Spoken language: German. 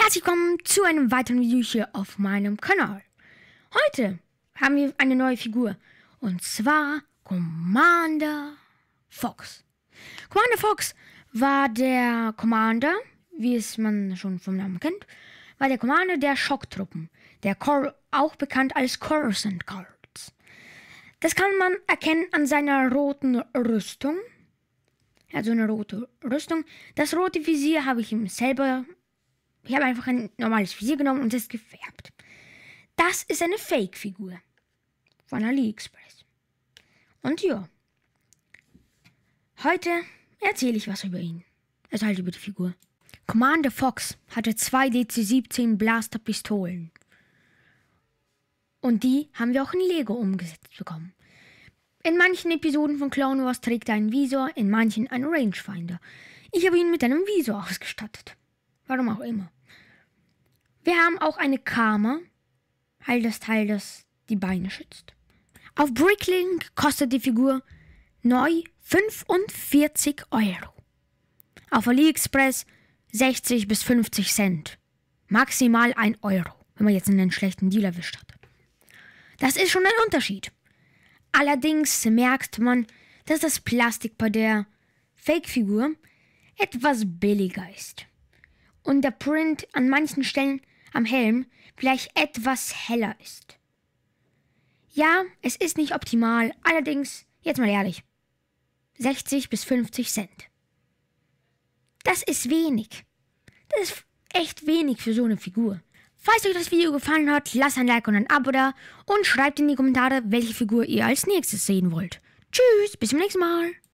Herzlich willkommen zu einem weiteren Video hier auf meinem Kanal. Heute haben wir eine neue Figur und zwar Commander Fox. Commander Fox war der Commander, wie es man schon vom Namen kennt, war der Commander der Schocktruppen, der Cor auch bekannt als Coruscant Guards. Das kann man erkennen an seiner roten Rüstung. Also eine rote Rüstung. Das rote Visier habe ich ihm selber ich habe einfach ein normales Visier genommen und es gefärbt. Das ist eine Fake-Figur von AliExpress. Und ja, heute erzähle ich was über ihn. Also halt über die Figur. Commander Fox hatte zwei DC-17 Blaster-Pistolen. Und die haben wir auch in Lego umgesetzt bekommen. In manchen Episoden von Clone Wars trägt er einen Visor, in manchen einen Rangefinder. Ich habe ihn mit einem Visor ausgestattet. Warum auch immer. Wir haben auch eine Karma, halt das Teil, das die Beine schützt. Auf Bricklink kostet die Figur neu 45 Euro. Auf AliExpress 60 bis 50 Cent. Maximal 1 Euro, wenn man jetzt einen schlechten Deal erwischt hat. Das ist schon ein Unterschied. Allerdings merkt man, dass das Plastik bei der Fake-Figur etwas billiger ist und der Print an manchen Stellen am Helm vielleicht etwas heller ist. Ja, es ist nicht optimal, allerdings, jetzt mal ehrlich, 60 bis 50 Cent. Das ist wenig. Das ist echt wenig für so eine Figur. Falls euch das Video gefallen hat, lasst ein Like und ein Abo da und schreibt in die Kommentare, welche Figur ihr als nächstes sehen wollt. Tschüss, bis zum nächsten Mal.